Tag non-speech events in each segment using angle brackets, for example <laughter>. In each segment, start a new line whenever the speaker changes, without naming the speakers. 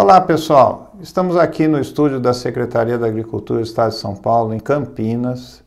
Olá pessoal, estamos aqui no estúdio da Secretaria da Agricultura do Estado de São Paulo, em Campinas,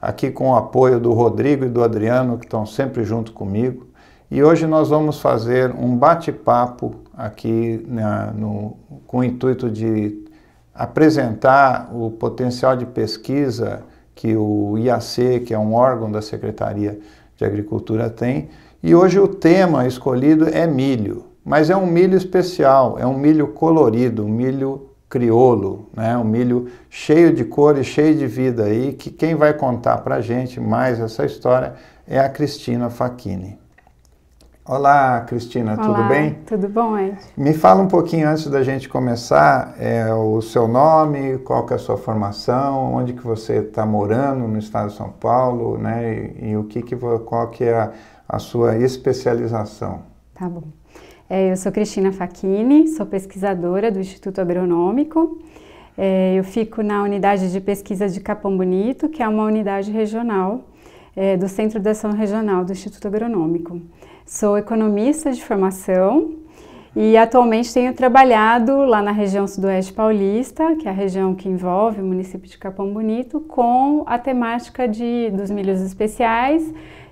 aqui com o apoio do Rodrigo e do Adriano, que estão sempre junto comigo. E hoje nós vamos fazer um bate-papo aqui na, né, no, com o intuito de apresentar o potencial de pesquisa que o IAC, que é um órgão da Secretaria de Agricultura, tem. E hoje o tema escolhido é milho. Mas é um milho especial, é um milho colorido, um milho criolo, né? um milho cheio de cores, cheio de vida. E que quem vai contar para a gente mais essa história é a Cristina Facchini. Olá, Cristina, Olá, tudo bem?
Tudo bom, Ed?
Me fala um pouquinho antes da gente começar é, o seu nome, qual que é a sua formação, onde que você está morando no estado de São Paulo, né? E, e o que que qual que é a, a sua especialização?
Tá bom. É, eu sou Cristina Facchini, sou pesquisadora do Instituto Agronômico. É, eu fico na unidade de pesquisa de Capão Bonito, que é uma unidade regional é, do Centro de Ação Regional do Instituto Agronômico. Sou economista de formação e atualmente tenho trabalhado lá na região sudoeste paulista, que é a região que envolve o município de Capão Bonito, com a temática de, dos milhos especiais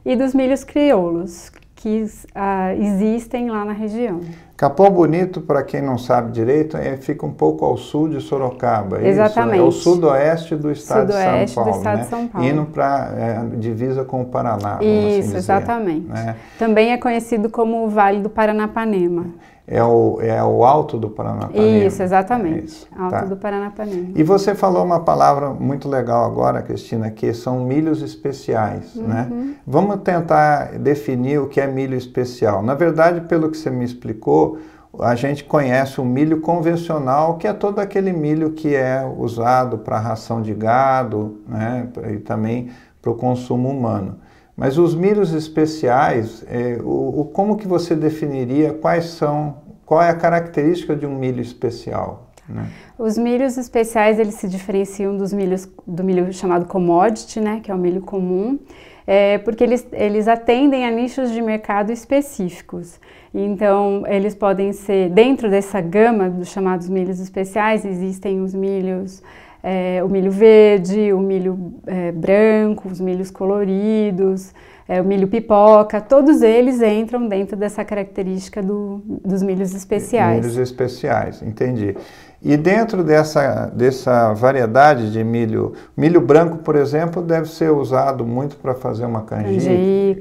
e dos milhos crioulos, que uh, existem lá na região.
Capão Bonito, para quem não sabe direito, é, fica um pouco ao sul de Sorocaba. Exatamente. Isso, é o sudoeste do estado sudoeste de São Paulo. Do estado né? de São Paulo. Indo para é, divisa com o Paraná. Assim isso, assim dizer, exatamente. Né?
Também é conhecido como o Vale do Paranapanema.
É o, é o Alto do Paranapanema. Isso,
exatamente. É isso, tá. Alto tá? do Paranapanema. E
você falou uma palavra muito legal agora, Cristina, que são milhos especiais, uhum. né? Vamos tentar definir o que é milho especial. Na verdade, pelo que você me explicou, a gente conhece o milho convencional, que é todo aquele milho que é usado para ração de gado, né? E também para o consumo humano. Mas os milhos especiais, é, o, o, como que você definiria quais são, qual é a característica de um milho especial? Né?
Os milhos especiais eles se diferenciam dos milhos do milho chamado commodity, né, que é o milho comum, é, porque eles, eles atendem a nichos de mercado específicos. Então eles podem ser dentro dessa gama dos chamados milhos especiais existem os milhos é, o milho verde, o milho é, branco, os milhos coloridos, é, o milho pipoca, todos eles entram dentro dessa característica do, dos milhos especiais. Milhos
especiais, entendi. E dentro dessa, dessa variedade de milho, milho branco, por exemplo, deve ser usado muito para fazer uma canjica.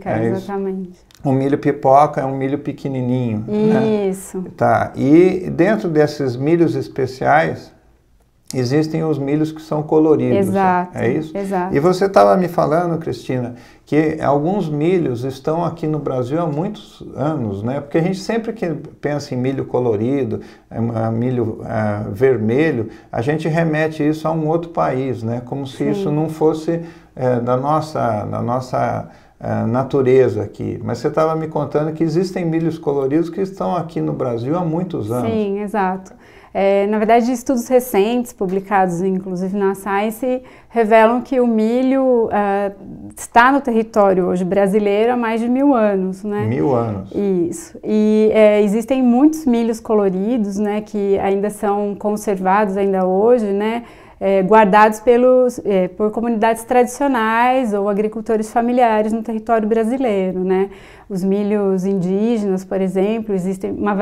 Canjica, é exatamente. Isso. O milho pipoca é um milho pequenininho. Né? Isso. Né? Tá. E dentro desses milhos especiais, existem os milhos que são coloridos. Né? Exato. É isso? Exato. E você estava me falando, Cristina, que alguns milhos estão aqui no Brasil há muitos anos, né? Porque a gente sempre que pensa em milho colorido, eh, milho uh, vermelho, a gente remete isso a um outro país, né? Como se Sim. isso não fosse uh, da nossa. Da nossa natureza aqui, mas você estava me contando que existem milhos coloridos que estão aqui no Brasil há muitos anos.
Sim, exato. É, na verdade, estudos recentes, publicados inclusive na Science, revelam que o milho uh, está no território hoje brasileiro há mais de mil anos, né? Mil anos. Isso. E é, existem muitos milhos coloridos, né, que ainda são conservados ainda hoje, né? é, guardados pelos, é, por comunidades tradicionais ou agricultores familiares no território brasileiro. Né? Os milhos indígenas, por exemplo, existem uma,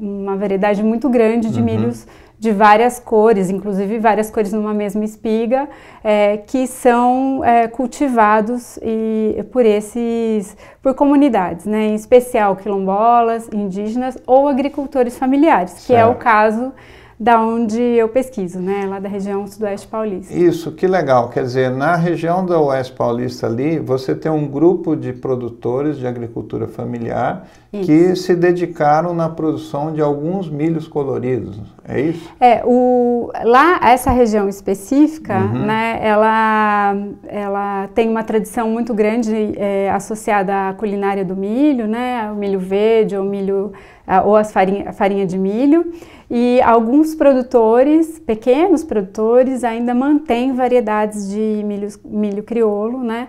uma variedade muito grande de uhum. milhos de várias cores, inclusive várias cores numa mesma espiga, é, que são é, cultivados e, por esses, por comunidades, né? em especial quilombolas, indígenas ou agricultores familiares, que certo. é o caso da onde eu pesquiso, né? Lá da região sudoeste paulista. Isso,
que legal. Quer dizer, na região do oeste paulista ali, você tem um grupo de produtores de agricultura familiar isso. que se dedicaram na produção de alguns milhos coloridos. É isso?
É, o, lá essa região específica, uhum. né? Ela, ela tem uma tradição muito grande é, associada à culinária do milho, né? O milho verde ou milho ou as farinha, farinha de milho. E alguns produtores, pequenos produtores, ainda mantêm variedades de milho, milho crioulo, né?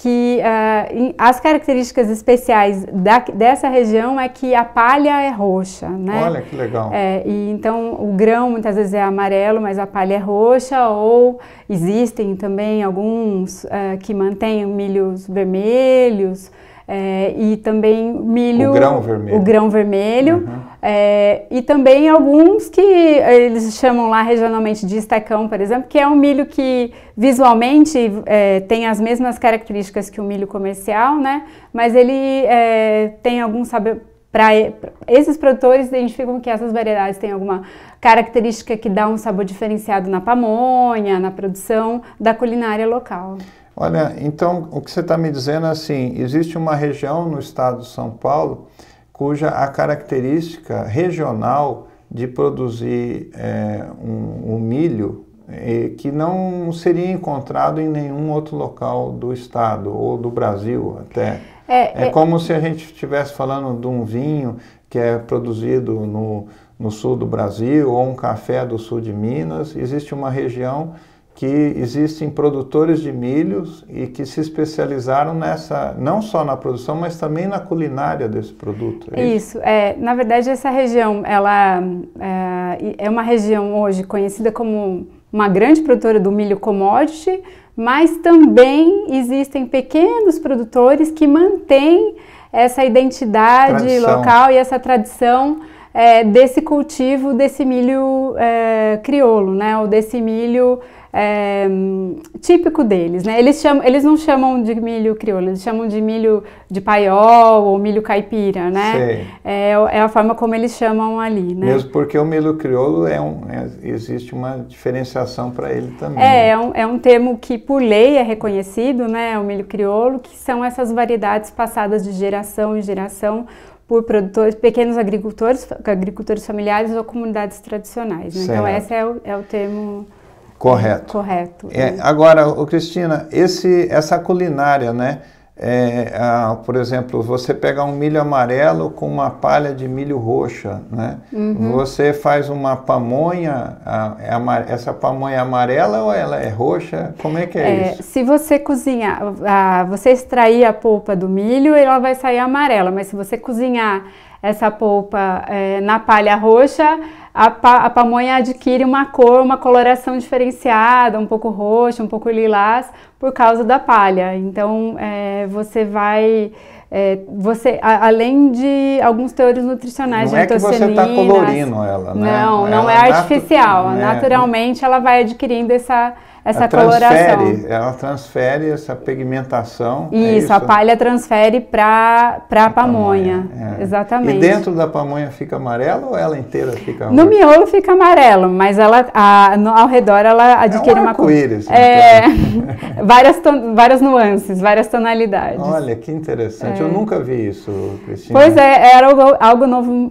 que uh, as características especiais da, dessa região é que a palha é roxa, né? Olha que legal. É, e então o grão muitas vezes é amarelo, mas a palha é roxa, ou existem também alguns uh, que mantêm milhos vermelhos é, e também milho. O grão vermelho. O grão vermelho. Uhum é, e também alguns que eles chamam lá regionalmente de estacão, por exemplo, que é um milho que visualmente é, tem as mesmas características que o milho comercial, né? Mas ele é, tem algum saber. Para esses produtores identificam que essas variedades têm alguma característica que dá um sabor diferenciado na pamonha, na produção da culinária local.
Olha, então o que você está me dizendo é assim: existe uma região no estado de São Paulo cuja a característica regional de produzir é, um, um, milho é, que não seria encontrado em nenhum outro local do estado ou do Brasil até.
É, é, é como
se a gente estivesse falando de um vinho que é produzido no, no sul do Brasil ou um café do sul de Minas. Existe uma região que existem produtores de milhos e que se especializaram nessa, não só na produção, mas também na culinária desse produto. É isso? isso,
é, na verdade essa região, ela é, é uma região hoje conhecida como uma grande produtora do milho commodity, mas também existem pequenos produtores que mantêm essa identidade tradição. local e essa tradição é, desse cultivo desse milho é, criolo, né? Ou desse milho é, típico deles, né? Eles, chamam, eles não chamam de milho crioulo, eles chamam de milho de paiol ou milho caipira, né? É, é, a forma como eles chamam ali, né? Mesmo
porque o milho crioulo é um, é, existe uma diferenciação para ele também. É, né?
É um, é um termo que por lei é reconhecido, né? O milho crioulo, que são essas variedades passadas de geração em geração por produtores, pequenos agricultores, agricultores familiares ou comunidades tradicionais. Né? Então, esse é o, é o termo Correto. Correto. É,
agora, o Cristina, esse, essa culinária, né? É, por exemplo, você pega um milho amarelo com uma palha de milho roxa, né? Uhum. Você faz uma pamonha, a, é a, essa pamonha é amarela ou ela é roxa? Como é que é, é isso?
Se você cozinhar, a, você extrair a polpa do milho, ela vai sair amarela, mas se você cozinhar essa polpa é, na palha roxa, a, pa, a, pamonha adquire uma cor, uma coloração diferenciada, um pouco roxa, um pouco lilás, por causa da palha. Então é, você vai. É, você, a, além de alguns teores nutricionais não de antocianinas... Não é que você está colorindo ela, né? Não, não ela é artificial. Natu é. naturalmente ela vai adquirindo essa, essa ela coloração.
Ela transfere essa pigmentação. É isso, é isso a palha
transfere para a pamonha. pamonha é. Exatamente. E dentro
da pamonha fica amarela ou ela inteira fica amarela? No
miolo fica amarelo, mas ela a, no, ao redor ela adquire é um uma cor. Né, é. <laughs> é, várias, várias nuances, várias tonalidades. Olha,
que interessante. Eu é. nunca vi isso, Cristina. Pois
é, era algo, algo novo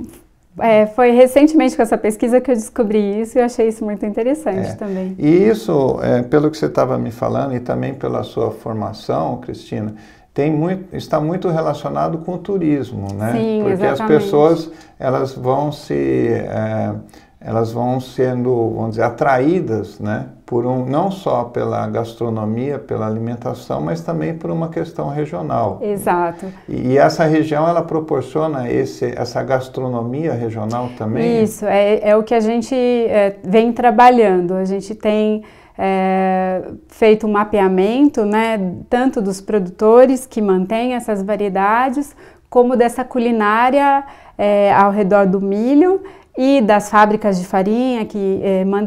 é, foi recentemente com essa pesquisa que eu descobri isso e eu achei isso muito interessante é. também. E
isso, é, pelo que você estava me falando e também pela sua formação, Cristina, tem muito, está muito relacionado com o turismo, né? Sim, Porque exatamente. as pessoas elas vão se é, elas vão sendo, vamos dizer, atraídas, né? por um, não só pela gastronomia, pela alimentação, mas também por uma questão regional.
Exato.
E, e essa região ela proporciona esse, essa gastronomia regional também. Isso
é, é o que a gente é, vem trabalhando. A gente tem é, feito um mapeamento, né, tanto dos produtores que mantêm essas variedades, como dessa culinária é, ao redor do milho e das fábricas de farinha, que eh, mantêm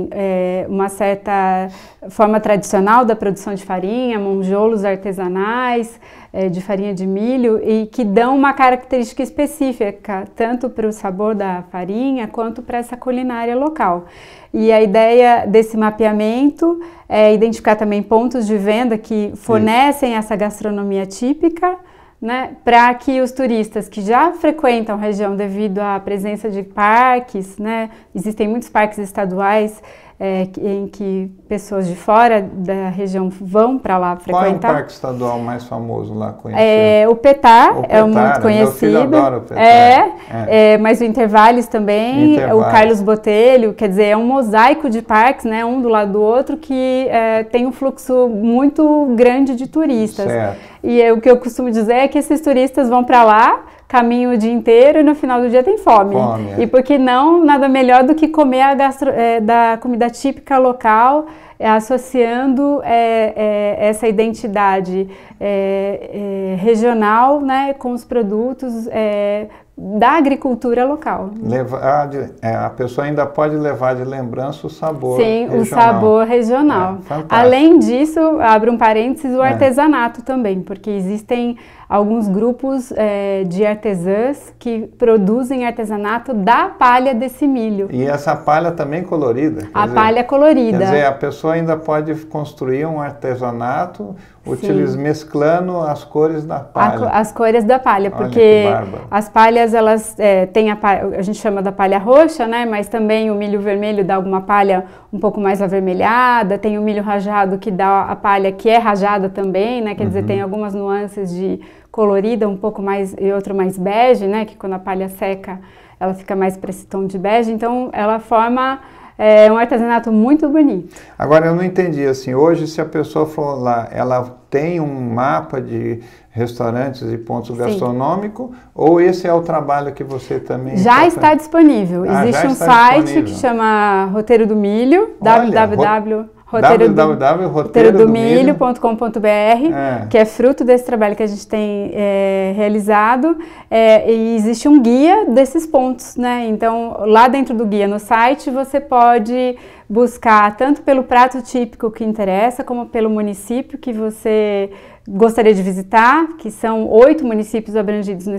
mantém eh, uma certa forma tradicional da produção de farinha, monjolos artesanais eh, de farinha de milho, e que dão uma característica específica, tanto para o sabor da farinha quanto para essa culinária local. E a ideia desse mapeamento é identificar também pontos de venda que fornecem Sim. essa gastronomia típica né, para que os turistas que já frequentam a região devido à presença de parques, né, existem muitos parques estaduais, é, em que pessoas de fora da região vão para lá frequentar. Qual é o parque
estadual mais famoso lá conhecido? É, é, o Petar, o Petar é muito conhecido. Né? Meu filho adora o Petar. É, é.
é mas o Intervales também, o Carlos Botelho, quer dizer, é um mosaico de parques, né, um do lado do outro, que é, tem um fluxo muito grande de turistas. Certo. E é, o que eu costumo dizer é que esses turistas vão para lá caminho o dia inteiro e no final do dia tem fome. fome é. E por que não, nada melhor do que comer a gastro, é, da comida típica local, é, associando é, é, essa identidade é, regional né, com os produtos da agricultura local.
Levar de, é, a pessoa ainda pode levar de lembrança o sabor Sim, regional. o sabor
regional. É, Além disso, abro um parênteses, o é. artesanato também, porque existem alguns grupos é, de artesãs que produzem artesanato da palha desse milho.
E essa palha também colorida? A dizer, palha colorida. Quer dizer, a pessoa ainda pode construir um artesanato utilizando mesclando as cores da palha. A,
as cores da palha, porque as palhas, elas é, têm a palha, a gente chama da palha roxa, né? Mas também o milho vermelho dá alguma palha um pouco mais avermelhada, tem o milho rajado que dá a palha que é rajada também, né? Quer uhum. dizer, tem algumas nuances de colorida, um pouco mais e outro mais bege, né? Que quando a palha seca, ela fica mais para esse tom de bege. Então, ela forma é, um artesanato muito bonito.
Agora, eu não entendi assim. Hoje, se a pessoa for lá, ela tem um mapa de restaurantes e pontos gastronômicos ou esse é o trabalho que você também já tá está, está
disponível ah, existe já está um site disponível. que chama roteiro do milho Olha, www roteiro
www.roteirodomilho.com.br,
é. que é fruto desse trabalho que a gente tem é, realizado. É, e existe um guia desses pontos, né? Então, lá dentro do guia no site, você pode buscar tanto pelo prato típico que interessa, como pelo município que você gostaria de visitar, que são oito municípios abrangidos no,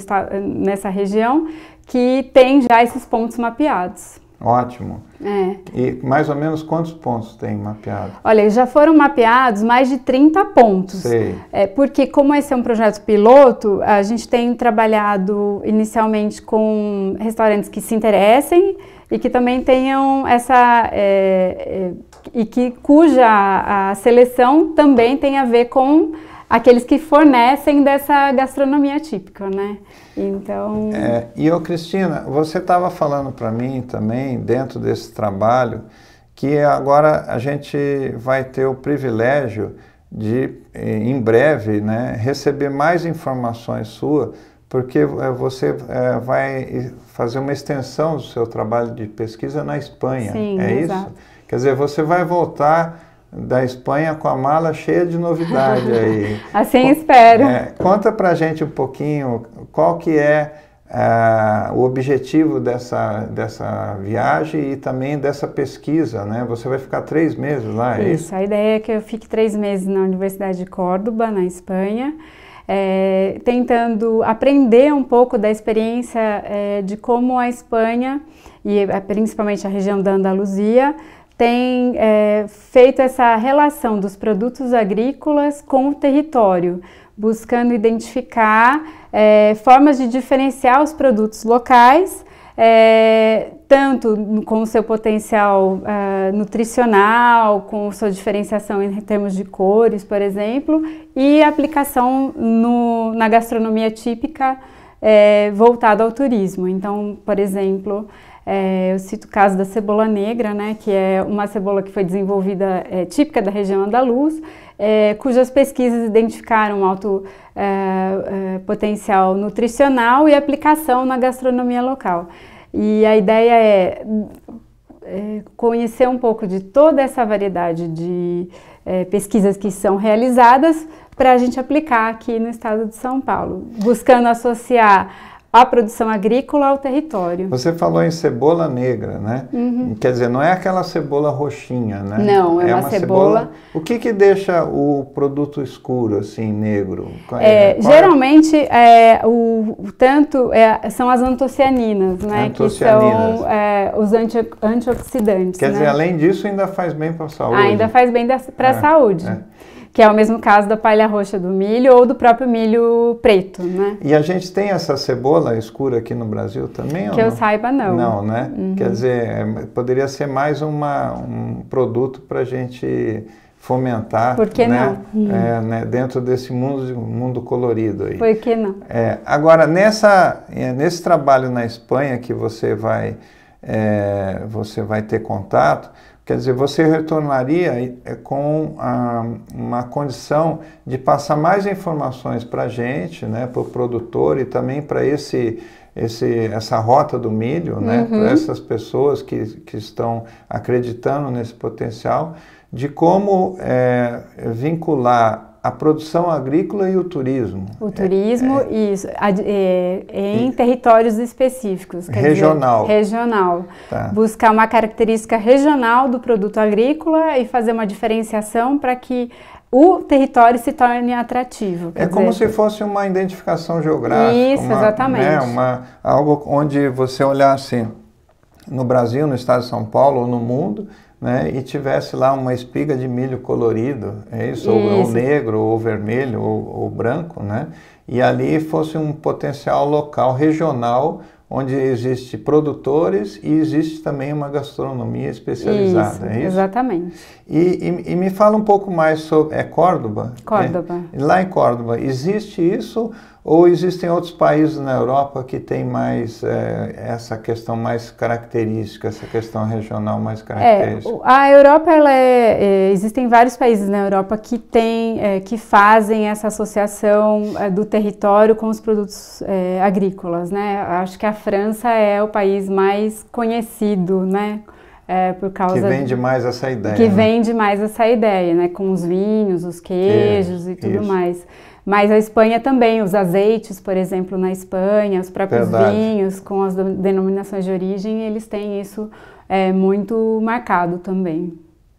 nessa região, que tem já esses pontos mapeados.
Ótimo. É. E mais ou menos quantos pontos tem mapeado?
Olha, já foram mapeados mais de 30 pontos. Sei. É, porque como esse é um projeto piloto, a gente tem trabalhado inicialmente com restaurantes que se interessem e que também tenham essa... É, é, e que cuja a seleção também tem a ver com aqueles que fornecem dessa gastronomia típica, né? Então. É,
e o Cristina, você estava falando para mim também dentro desse trabalho que agora a gente vai ter o privilégio de, eh, em breve, né, receber mais informações sua, porque eh, você é, vai fazer uma extensão do seu trabalho de pesquisa na Espanha, Sim, é exato. isso? Quer dizer, você vai voltar da Espanha com a mala cheia de novidade aí. <laughs>
assim espero. É,
conta pra gente um pouquinho qual que é uh, o objetivo dessa, dessa viagem e também dessa pesquisa, né? Você vai ficar três meses lá, é isso? isso?
a ideia é que eu fique três meses na Universidade de Córdoba, na Espanha, é, tentando aprender um pouco da experiência é, de como a Espanha, e é, principalmente a região da Andaluzia, tem é, feito essa relação dos produtos agrícolas com o território, buscando identificar é, formas de diferenciar os produtos locais, é, tanto com o seu potencial é, nutricional, com sua diferenciação em termos de cores, por exemplo, e aplicação no, na gastronomia típica é, voltada ao turismo. Então, por exemplo, é, eu cito o caso da cebola negra, né, que é uma cebola que foi desenvolvida é, típica da região andaluz, é, cujas pesquisas identificaram alto é, é, potencial nutricional e aplicação na gastronomia local. E a ideia é, é conhecer um pouco de toda essa variedade de é, pesquisas que são realizadas para a gente aplicar aqui no estado de São Paulo, buscando associar a produção agrícola ao território.
Você falou em cebola negra, né? Uhum. Quer dizer, não é aquela cebola roxinha, né? Não, é, é uma, uma cebola... cebola... O que que deixa o produto escuro, assim, negro? É, é, é geralmente,
é, o, o tanto é, são as antocianinas, né? Antocianinas. Que são é, os anti, antioxidantes. Quer né? dizer, além
disso, ainda faz bem para a saúde. Ah, ainda faz
bem para a saúde. É que é o mesmo caso da palha roxa do milho ou do próprio milho preto, né?
E a gente tem essa cebola escura aqui no Brasil também? Que eu não? saiba, não. Não, né? Uhum. Quer dizer, é, poderia ser mais uma, um produto para a gente fomentar Por que né, não? É, uhum. né, dentro desse mundo, mundo colorido aí. Por que não? É, agora, nessa, é, nesse trabalho na Espanha que você vai, é, você vai ter contato, Quer dizer, você retornaria eh, com a, ah, uma condição de passar mais informações para a gente, né, para o produtor e também para esse, esse, essa rota do milho, né, uhum. né, para essas pessoas que, que estão acreditando nesse potencial, de como é, vincular a produção agrícola e o turismo.
O turismo, é, é, isso, é, é, em territórios específicos. regional. Dizer, regional. Tá. Buscar uma característica regional do produto agrícola e fazer uma diferenciação para que o território se torne atrativo. É dizer, como se
fosse uma identificação geográfica. Isso, uma, né, exatamente. Né, uma, algo onde você olhar assim, no Brasil, no estado de São Paulo ou no mundo, né, e tivesse lá uma espiga de milho colorido, é isso, isso. Ou, ou, negro, ou vermelho, ou, ou branco, né, e ali fosse um potencial local, regional, onde existe produtores e existe também uma gastronomia especializada, isso, é isso?
Exatamente.
E, e, e, me fala um pouco mais sobre... é Córdoba? Córdoba. É, lá em Córdoba, existe isso ou existem outros países na Europa que têm mais é, essa questão mais característica, essa questão regional mais é, característica? É,
a Europa, ela é, é, existem vários países na Europa que tem, é, que fazem essa associação é, do território com os produtos agrícolas, né? Acho que a França é o país mais conhecido, né? É, por causa que vende mais essa
ideia que né? vende
mais essa ideia né com os vinhos os queijos e tudo isso. mais mas a Espanha também, os azeites, por exemplo, na Espanha, os próprios Verdade. vinhos com as denominações de origem, eles têm isso é, muito marcado também.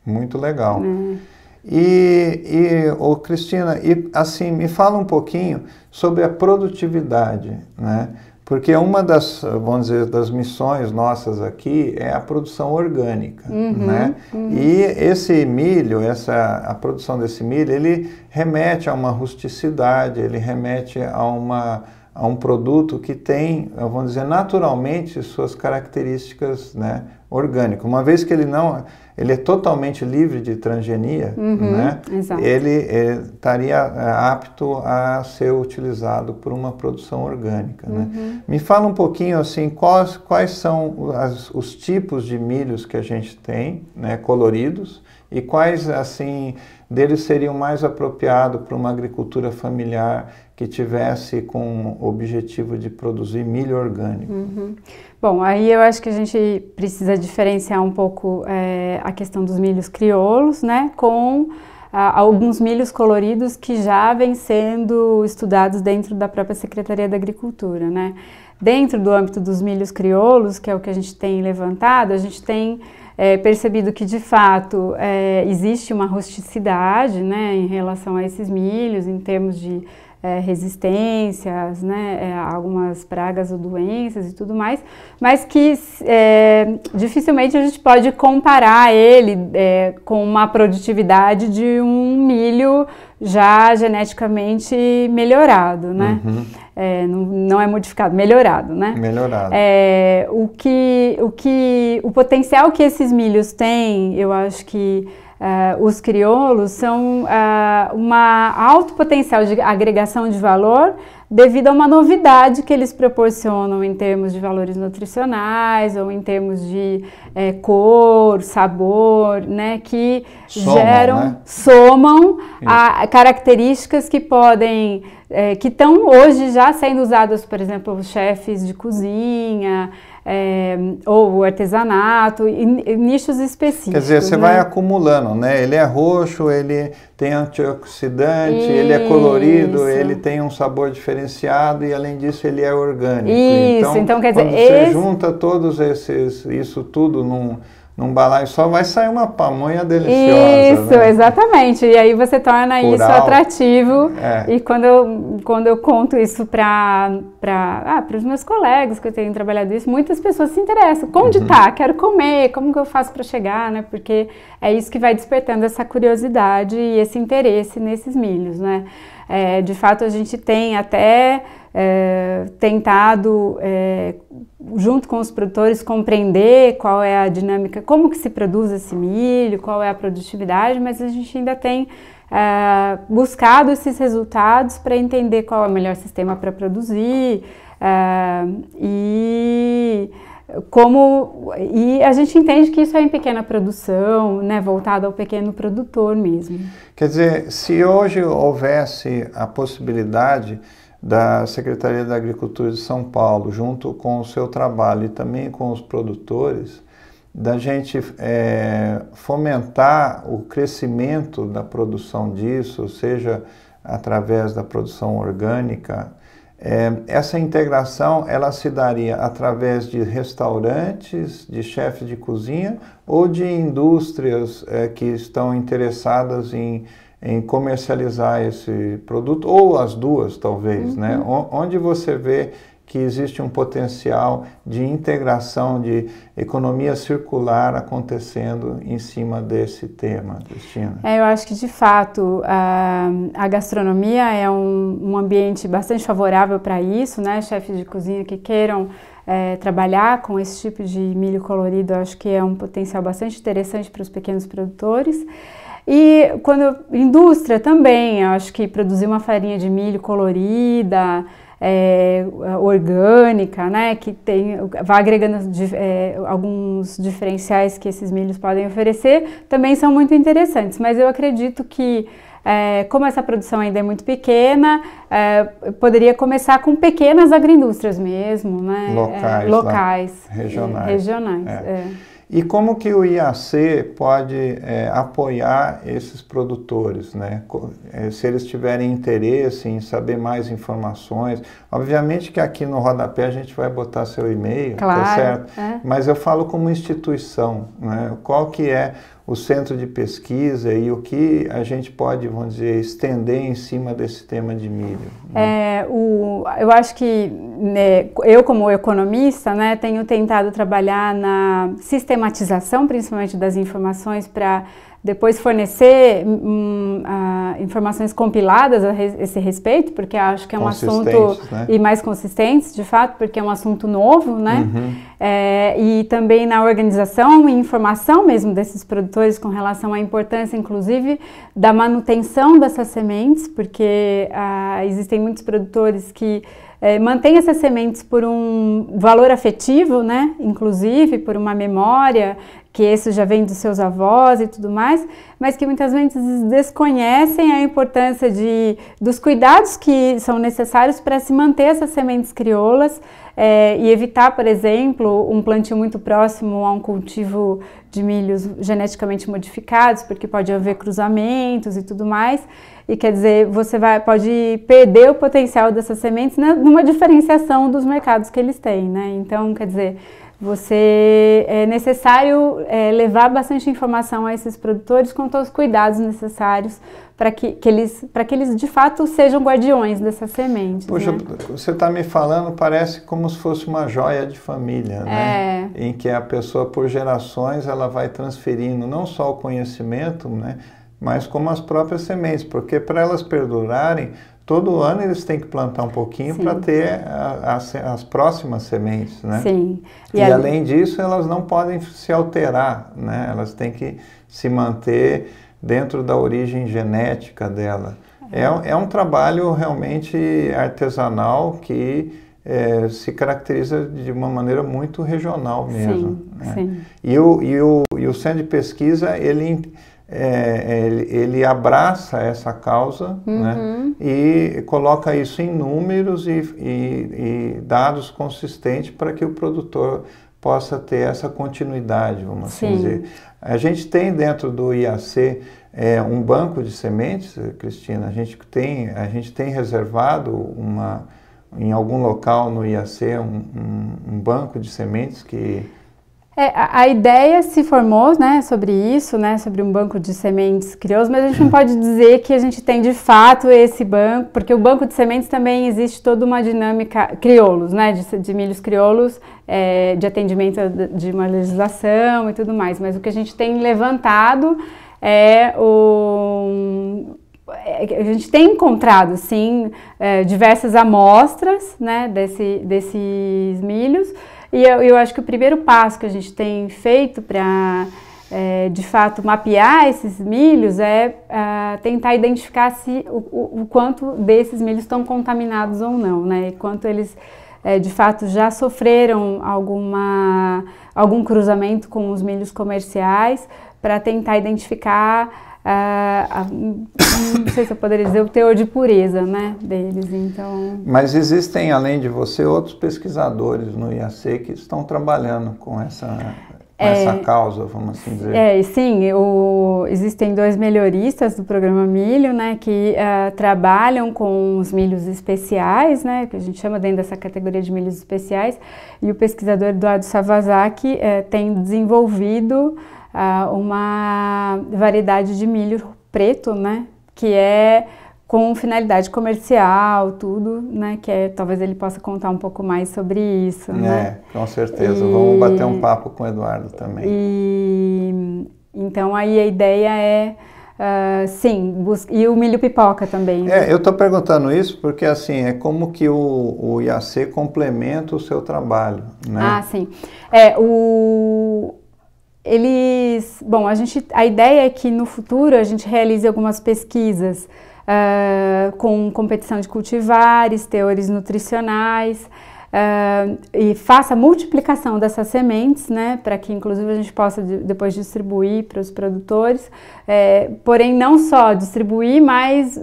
Muito legal. É. E, e oh, Cristina, e, assim, me fala um pouquinho sobre a produtividade, né? Porque uma das, vamos dizer, das missões nossas aqui é a produção orgânica, uhum, né? Uhum. E esse milho, essa, a produção desse milho, ele remete a uma rusticidade, ele remete a, uma, a um produto que tem, vamos dizer, naturalmente suas características né, orgânicas. Uma vez que ele não ele é totalmente livre de transgenia, uhum, né? Exato. ele é, estaria eh, apto a ser utilizado por uma produção orgânica. Né? Uhum. Né? Me fala um pouquinho assim, quais, quais são as, os tipos de milhos que a gente tem, né, coloridos, e quais assim deles seriam mais apropriados para uma agricultura familiar que tivesse com o objetivo de produzir milho orgânico.
Uhum. Bom, aí eu acho que a gente precisa diferenciar um pouco é, a questão dos milhos crioulos, né, com a, ah, alguns milhos coloridos que já vêm sendo estudados dentro da própria Secretaria da Agricultura, né. Dentro do âmbito dos milhos crioulos, que é o que a gente tem levantado, a gente tem é, percebido que de fato é, existe uma rusticidade né, em relação a esses milhos, em termos de é, resistências, né, é, algumas pragas ou doenças e tudo mais, mas que é, dificilmente a gente pode comparar ele é, com uma produtividade de um milho já geneticamente melhorado, né? Uhum é, não, não, é modificado, melhorado, né? Melhorado. É, o, que, o, que, o potencial que esses milhos têm, eu acho que uh, os crioulos são uh, uma alto potencial de agregação de valor devido a uma novidade que eles proporcionam em termos de valores nutricionais ou em termos de é, cor, sabor, né, que somam, geram, né? somam a, características que podem é, que estão hoje já sendo usadas, por exemplo, chefes de cozinha é, ou artesanato, em, nichos específicos. Quer dizer, você né? vai
acumulando, né? Ele é roxo, ele tem antioxidante, Isso. ele é colorido, ele tem um sabor diferenciado e além disso ele é orgânico. Isso, então, então quer dizer, quando esse... você junta todos esses, isso tudo num num balaio só vai sair uma pamonha deliciosa. Isso, né?
exatamente. E aí você torna Rural. isso atrativo. É. E quando eu, quando eu conto isso para ah, os meus colegas que eu tenho trabalhado isso, muitas pessoas se interessam. Onde uhum. tá? Quero comer. Como que eu faço para chegar, né? Porque é isso que vai despertando essa curiosidade e esse interesse nesses milhos, né? É, de fato, a gente tem até é, tentado, é, junto com os produtores, compreender qual é a dinâmica, como que se produz esse milho, qual é a produtividade, mas a gente ainda tem é, buscado esses resultados para entender qual é o melhor sistema para produzir é, e como e a gente entende que isso é em pequena produção, né, voltado ao pequeno produtor mesmo.
Quer dizer, se hoje houvesse a possibilidade da Secretaria da Agricultura de São Paulo, junto com o seu trabalho e também com os produtores, da gente é, fomentar o crescimento da produção disso, seja através da produção orgânica. É, essa integração ela se daria através de restaurantes, de chefes de cozinha ou de indústrias é, que estão interessadas em em comercializar esse produto, ou as duas, talvez, uhum. né? Onde você vê que existe um potencial de integração de economia circular acontecendo em cima desse tema, Cristina?
É, eu acho que de fato a, a gastronomia é um, um, ambiente bastante favorável para isso, né? Chefes de cozinha que queiram é, trabalhar com esse tipo de milho colorido, acho que é um potencial bastante interessante para os pequenos produtores. E quando indústria também, acho que produzir uma farinha de milho colorida, é, orgânica, né, que tem, vai agregando é, alguns diferenciais que esses milhos podem oferecer, também são muito interessantes. Mas eu acredito que, é, como essa produção ainda é muito pequena, é, poderia começar com pequenas agroindústrias mesmo, né, locais, é, locais regionais. É, regionais
e como que o IAC pode é, apoiar esses produtores, né? É, se eles tiverem interesse em saber mais informações, obviamente que aqui no rodapé a gente vai botar seu e-mail, tá claro, tá certo? É. Mas eu falo como instituição, né? Qual que é o centro de pesquisa e o que a gente pode, vamos dizer, estender em cima desse tema de milho?
Né? É, o, eu acho que né, eu, como economista, né, tenho tentado trabalhar na sistematização, principalmente das informações, para depois fornecer hum, informações compiladas a esse respeito, porque acho que é um assunto né? e mais consistentes, de fato, porque é um assunto novo, né? Uhum é, e também na organização e informação mesmo desses produtores com relação à importância, inclusive, da manutenção dessas sementes, porque ah, existem muitos produtores que é, mantém essas sementes por um valor afetivo, né? Inclusive por uma memória que isso já vem dos seus avós e tudo mais, mas que muitas vezes desconhecem a importância de, dos cuidados que são necessários para se manter essas sementes crioulas é, e evitar, por exemplo, um plantio muito próximo a um cultivo de milhos geneticamente modificados, porque pode haver cruzamentos e tudo mais. E quer dizer, você vai, pode perder o potencial dessas sementes né, numa diferenciação dos mercados que eles têm, né? Então, quer dizer, você é necessário é, levar bastante informação a esses produtores com todos os cuidados necessários para que, que, eles, que eles de fato sejam guardiões dessa semente. Poxa, né?
você está me falando, parece como se fosse uma joia de família, né? É. Em que a pessoa, por gerações, ela vai transferindo não só o conhecimento, né? mas como as próprias sementes, porque para elas perdurarem, todo ano eles têm que plantar um pouquinho para ter a, a, as próximas sementes, né?
Sim. E, e ali... além
disso, elas não podem se alterar, né? Elas têm que se manter dentro da origem genética dela. É, é um trabalho realmente artesanal que é, se caracteriza de uma maneira muito regional mesmo. Sim, né? sim. E, o, e, o, e o centro de pesquisa, ele é, é, ele, ele, abraça essa causa né, uhum. né, e coloca isso em números e, e, e dados consistentes para que o produtor possa ter essa continuidade, vamos assim dizer. A gente tem dentro do IAC é, um banco de sementes, Cristina, a gente tem, a gente tem reservado uma, em algum local no IAC um, um, um banco de sementes que
é, a, ideia se formou né, sobre isso, né, sobre um banco de sementes crioulo, mas a gente não <laughs> pode dizer que a gente tem de fato esse banco, porque o banco de sementes também existe toda uma dinâmica crioulos, né, de, de milhos crioulos, é, de atendimento de uma legislação e tudo mais. Mas o que a gente tem levantado é o é, a gente tem encontrado, sim, é, diversas amostras né, desse, desses milhos, e eu, eu acho que o primeiro passo que a gente tem feito para é, de fato mapear esses milhos é uh, tentar identificar se o, o, o, quanto desses milhos estão contaminados ou não, né? E quanto eles é, de fato já sofreram alguma, algum cruzamento com os milhos comerciais para tentar identificar a, é, a, não sei se eu poderia dizer, o teor de pureza né, deles. Então...
Mas existem, além de você, outros pesquisadores no IAC que estão trabalhando com essa, com é, essa causa, vamos assim dizer. É,
sim, o, existem dois melhoristas do programa Milho, né, que uh, trabalham com os milhos especiais, né, que a gente chama dentro dessa categoria de milhos especiais, e o pesquisador Eduardo Savazaki uh, tem desenvolvido uh, uma variedade de milho preto, né? Que é com finalidade comercial, tudo, né? Que é, talvez ele possa contar um pouco mais sobre isso, né? é, né? com
certeza. E... Vamos bater um papo com o Eduardo também.
E então aí a ideia é Uh, sim, bus... e o milho pipoca também. Né? É, eu estou
perguntando isso porque assim é como que o, o IAC complementa o seu trabalho, né? Ah,
sim. É, o, eles, bom, a gente, a ideia é que no futuro a gente realize algumas pesquisas uh, com competição de cultivares, teores nutricionais uh, e faça multiplicação dessas sementes, né, para que inclusive a gente possa de, depois distribuir para os produtores. É, porém, não só distribuir, mas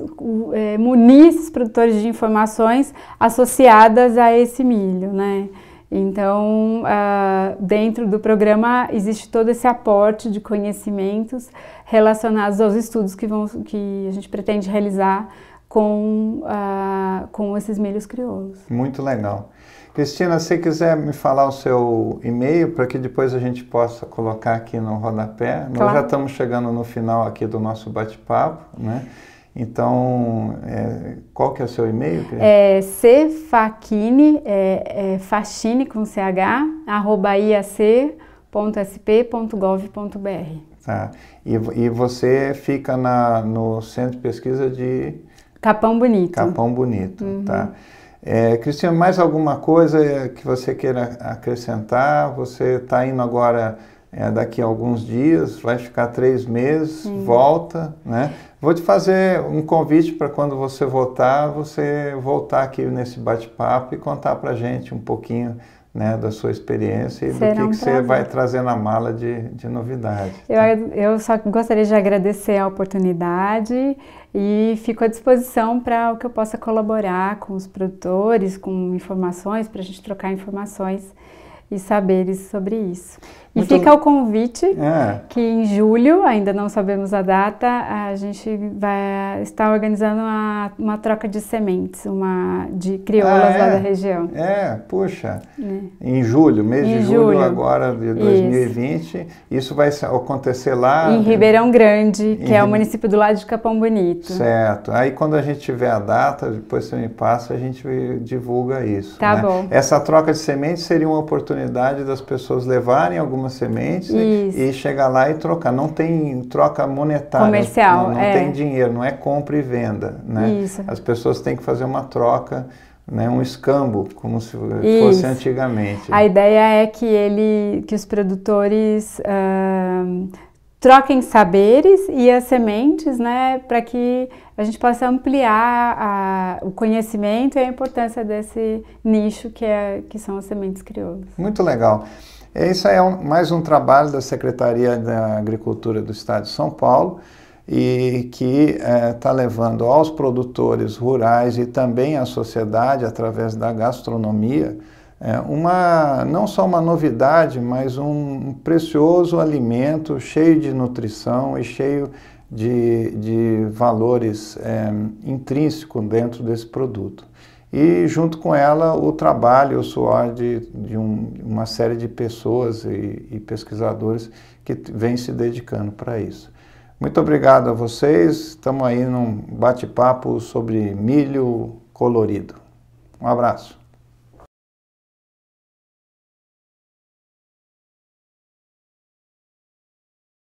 é, munir esses produtores de informações associadas a esse milho, né. Então, uh, dentro do programa existe todo esse aporte de conhecimentos relacionados aos estudos que, vão, que a gente pretende realizar com, uh, com esses milhos crioulos.
Muito legal. Cristina, se quiser me falar o seu e-mail para que depois a gente possa colocar aqui no rodapé. Claro. Nós já estamos chegando no final aqui do nosso bate-papo, né? Então, é, qual que é o seu e-mail? É
cfacchini, é, é, faxine com ch, arroba iac.sp.gov.br.
Tá. E, e você fica na, no Centro de Pesquisa de... Capão Bonito. Capão Bonito, uhum. tá. É, Cristina, mais alguma coisa que você queira acrescentar? Você está indo agora... É, daqui a alguns dias, vai ficar três meses, uhum. volta, né? Vou te fazer um convite para quando você voltar, você voltar aqui nesse bate-papo e contar para a gente um pouquinho né, da sua experiência e Será do que, um que você vai trazer na mala de, de novidade.
Tá? Eu, eu só gostaria de agradecer a oportunidade e fico à disposição para o que eu possa colaborar com os produtores, com informações, para a gente trocar informações e saberes sobre isso. E Muito... fica o convite é. que em julho, ainda não sabemos a data, a gente vai estar organizando uma, uma troca de sementes, uma de crioulas ah, é. lá da região. É,
puxa. É. Em julho, mês em de julho, julho, agora de 2020, isso. isso, vai acontecer lá em Ribeirão
Grande, que é o município do lado de Capão Bonito. Certo.
Aí quando a gente tiver a data, depois você me passa, a gente divulga isso. Tá né? bom. Essa troca de sementes seria uma oportunidade oportunidade das pessoas levarem algumas sementes e, né, e chegar lá e trocar. Não tem troca monetária. Comercial. Não, não é. tem dinheiro, não é compra e venda. Né? Isso. As pessoas têm que fazer uma troca. Né, um escambo, como se fosse Isso. antigamente. A
ideia é que ele, que os produtores uh, troquem saberes e as sementes, né, para que a gente possa ampliar a, o conhecimento e a importância desse nicho que, é, que são as sementes crioulas.
Muito legal. É, isso é um, mais um trabalho da Secretaria da Agricultura do Estado de São Paulo e que está é, tá levando aos produtores rurais e também à sociedade, através da gastronomia, é, uma, não só uma novidade, mas um precioso alimento cheio de nutrição e cheio de, de valores é, intrínsecos dentro desse produto. E junto com ela o trabalho, o suor de, de um, uma série de pessoas e, e pesquisadores que vêm se dedicando para isso. Muito obrigado a vocês. Estamos aí num bate-papo sobre milho colorido. Um abraço.